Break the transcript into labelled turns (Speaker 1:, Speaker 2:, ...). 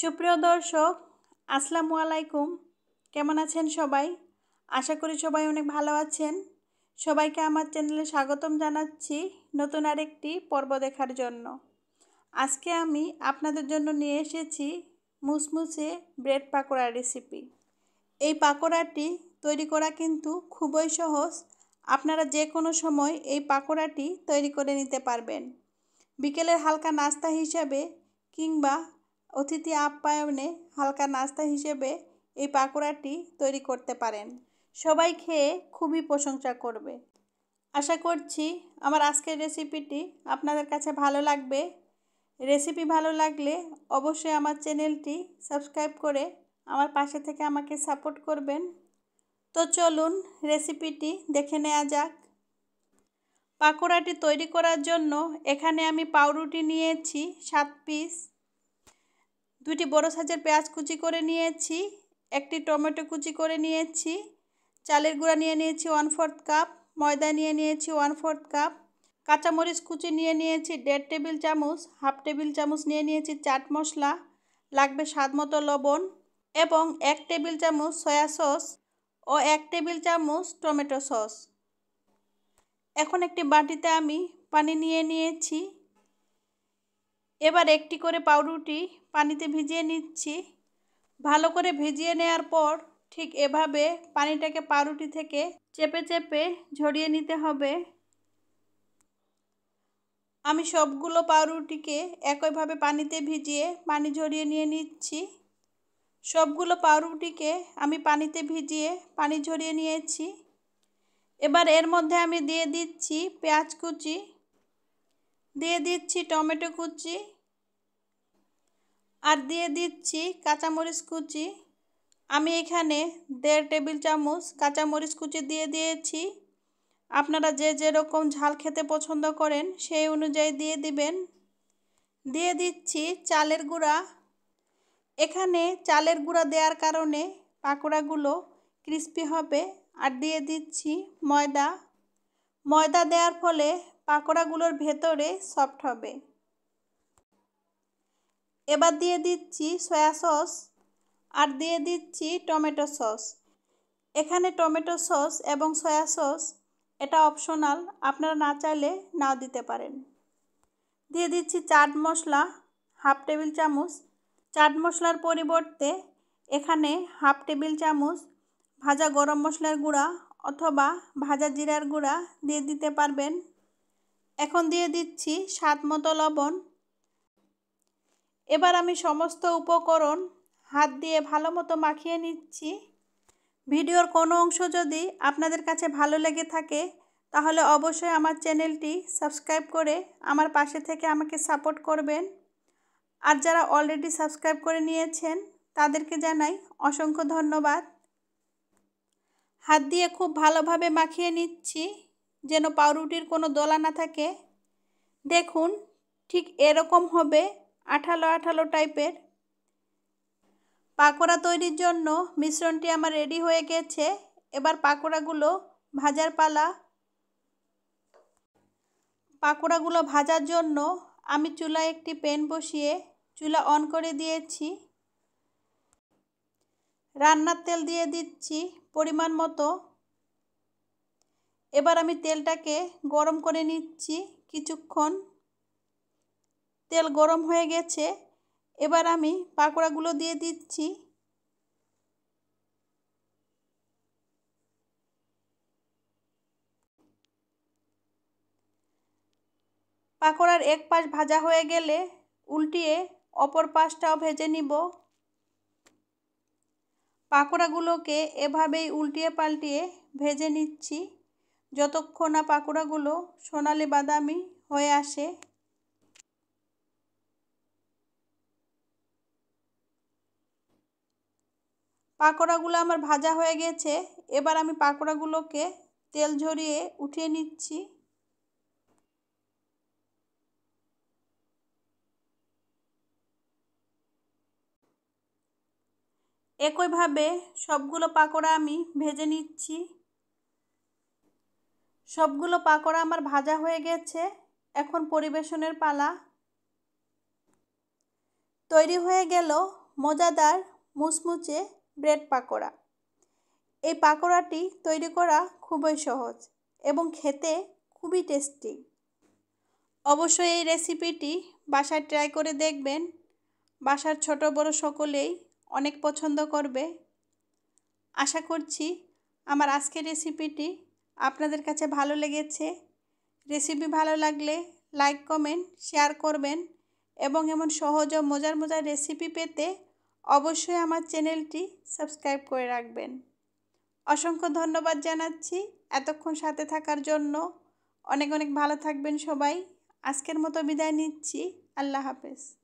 Speaker 1: সুপ্রিয় দর্শক আসসালামু আলাইকুম কেমন আছেন সবাই আশা করি সবাই অনেক ভালো আছেন সবাইকে আমার চ্যানেলে স্বাগতম জানাচ্ছি নতুন আরেকটি পর্ব দেখার জন্য আজকে আমি আপনাদের জন্য নিয়ে এসেছি মুসমুসে ব্রেড পাকোড়া রেসিপি এই পাকোড়াটি তৈরি করা কিন্তু খুবই সহজ আপনারা যে কোনো সময় এই পাকোড়াটি তৈরি করে নিতে পারবেন বিকেলের হালকা নাস্তা হিসাবে কিংবা অতিথি আপ্যায়নে হালকা নাস্তা হিসেবে এই পাকোড়াটি তৈরি করতে পারেন সবাই খেয়ে খুবই প্রশংসা করবে আশা করছি আমার আজকের রেসিপিটি আপনাদের কাছে ভালো লাগবে রেসিপি ভালো লাগলে অবশ্যই আমার চ্যানেলটি সাবস্ক্রাইব করে আমার পাশে থেকে আমাকে সাপোর্ট করবেন তো চলুন রেসিপিটি দেখে নেওয়া যাক পাকোড়াটি তৈরি করার জন্য এখানে আমি পাউরুটি নিয়েছি সাত পিস দুটি বড় সাইজের পেঁয়াজ কুচি করে নিয়েছি একটি টমেটো কুচি করে নিয়েছি চালের গুঁড়া নিয়ে নিয়েছি ওয়ান ফোর্থ কাপ ময়দা নিয়ে নিয়েছি ওয়ান ফোর্থ কাপ কাঁচামরিচ কুচি নিয়ে নিয়েছি দেড় টেবিল চামচ হাফ টেবিল চামচ নিয়ে নিয়েছি চাট মশলা লাগবে স্বাদ মতো লবণ এবং এক টেবিল চামচ সয়া সস ও এক টেবিল চামচ টমেটো সস এখন একটি বাটিতে আমি পানি নিয়ে নিয়েছি এবার একটি করে পাউরুটি পানিতে ভিজিয়ে নিচ্ছি ভালো করে ভিজিয়ে নেওয়ার পর ঠিক এভাবে পানিটাকে পাউরুটি থেকে চেপে চেপে ঝরিয়ে নিতে হবে আমি সবগুলো পাউরুটিকে একইভাবে পানিতে ভিজিয়ে পানি ঝরিয়ে নিয়ে নিচ্ছি সবগুলো পাউরুটিকে আমি পানিতে ভিজিয়ে পানি ঝরিয়ে নিয়েছি এবার এর মধ্যে আমি দিয়ে দিচ্ছি পেঁয়াজ কুচি দিয়ে দিচ্ছি টমেটো কুচি আর দিয়ে দিচ্ছি কাঁচামরিচ কুচি আমি এখানে দেড় টেবিল চামচ কাঁচামরিচ কুচি দিয়ে দিয়েছি আপনারা যে যেরকম ঝাল খেতে পছন্দ করেন সেই অনুযায়ী দিয়ে দিবেন দিয়ে দিচ্ছি চালের গুঁড়া এখানে চালের গুঁড়া দেওয়ার কারণে পাকোড়াগুলো ক্রিস্পি হবে আর দিয়ে দিচ্ছি ময়দা ময়দা দেওয়ার ফলে পাকোড়াগুলোর ভেতরে সফট হবে এবার দিয়ে দিচ্ছি সয়া সস আর দিয়ে দিচ্ছি টমেটো সস এখানে টমেটো সস এবং সয়া সস এটা অপশনাল আপনারা না চাইলে নাও দিতে পারেন দিয়ে দিচ্ছি চাট মশলা হাফ টেবিল চামচ চাট মশলার পরিবর্তে এখানে হাফ টেবিল চামচ ভাজা গরম মশলার গুঁড়া অথবা ভাজা জিরার গুঁড়া দিয়ে দিতে পারবেন এখন দিয়ে দিচ্ছি স্বাদ মতো লবণ এবার আমি সমস্ত উপকরণ হাত দিয়ে ভালো মতো মাখিয়ে নিচ্ছি ভিডিওর কোনো অংশ যদি আপনাদের কাছে ভালো লেগে থাকে তাহলে অবশ্যই আমার চ্যানেলটি সাবস্ক্রাইব করে আমার পাশে থেকে আমাকে সাপোর্ট করবেন আর যারা অলরেডি সাবস্ক্রাইব করে নিয়েছেন তাদেরকে জানাই অসংখ্য ধন্যবাদ হাত দিয়ে খুব ভালোভাবে মাখিয়ে নিচ্ছি যেন পাউরুটির কোনো দোলা না থাকে দেখুন ঠিক এরকম হবে আঠালো আঠালো টাইপের পাকোড়া তৈরির জন্য মিশ্রণটি আমার রেডি হয়ে গেছে এবার পাকোড়াগুলো ভাজার পালা পাকোড়াগুলো ভাজার জন্য আমি চুলায় একটি পেন বসিয়ে চুলা অন করে দিয়েছি রান্নার তেল দিয়ে দিচ্ছি পরিমাণ মতো এবার আমি তেলটাকে গরম করে নিচ্ছি কিছুক্ষণ তেল গরম হয়ে গেছে এবার আমি পাকোড়াগুলো দিয়ে দিচ্ছি পাকোড়ার এক পাশ ভাজা হয়ে গেলে উল্টিয়ে অপর পাশটাও ভেজে নিব পাকোড়াগুলোকে এভাবেই উল্টিয়ে পাল্টিয়ে ভেজে নিচ্ছি যতক্ষণ না পাকোড়াগুলো সোনালি বাদামি হয়ে আসে পাকোড়াগুলো আমার ভাজা হয়ে গেছে এবার আমি পাকোড়াগুলোকে তেল ঝরিয়ে উঠিয়ে নিচ্ছি একইভাবে সবগুলো পাকোড়া আমি ভেজে নিচ্ছি সবগুলো পাকোড়া আমার ভাজা হয়ে গেছে এখন পরিবেশনের পালা তৈরি হয়ে গেল মজাদার মুচমুচে ব্রেড পাকোড়া এই পাকোড়াটি তৈরি করা খুবই সহজ এবং খেতে খুবই টেস্টি অবশ্যই এই রেসিপিটি বাসায় ট্রাই করে দেখবেন বাসার ছোট বড় সকলেই অনেক পছন্দ করবে আশা করছি আমার আজকের রেসিপিটি আপনাদের কাছে ভালো লেগেছে রেসিপি ভালো লাগলে লাইক কমেন্ট শেয়ার করবেন এবং এমন সহজ ও মজার মজার রেসিপি পেতে অবশ্যই আমার চ্যানেলটি সাবস্ক্রাইব করে রাখবেন অসংখ্য ধন্যবাদ জানাচ্ছি এতক্ষণ সাথে থাকার জন্য অনেক অনেক ভালো থাকবেন সবাই আজকের মতো বিদায় নিচ্ছি আল্লাহ হাফেজ